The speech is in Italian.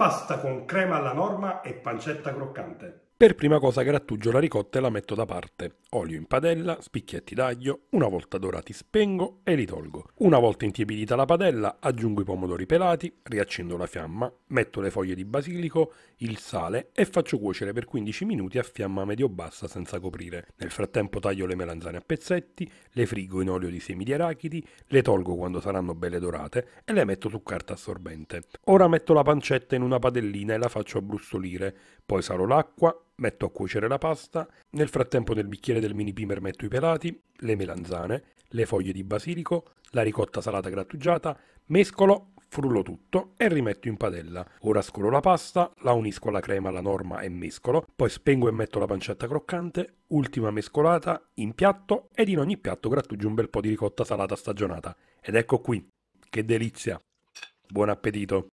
Pasta con crema alla norma e pancetta croccante. Per prima cosa grattugio la ricotta e la metto da parte. Olio in padella, spicchietti d'aglio, una volta dorati spengo e li tolgo. Una volta intiepidita la padella aggiungo i pomodori pelati, riaccendo la fiamma, metto le foglie di basilico, il sale e faccio cuocere per 15 minuti a fiamma medio-bassa senza coprire. Nel frattempo taglio le melanzane a pezzetti, le frigo in olio di semi di arachidi, le tolgo quando saranno belle dorate e le metto su carta assorbente. Ora metto la pancetta in una padellina e la faccio abbrustolire, poi salo l'acqua metto a cuocere la pasta, nel frattempo nel bicchiere del mini pimer metto i pelati, le melanzane, le foglie di basilico, la ricotta salata grattugiata, mescolo, frullo tutto e rimetto in padella. Ora scolo la pasta, la unisco alla crema alla norma e mescolo, poi spengo e metto la pancetta croccante, ultima mescolata, in piatto ed in ogni piatto grattugio un bel po' di ricotta salata stagionata. Ed ecco qui, che delizia! Buon appetito!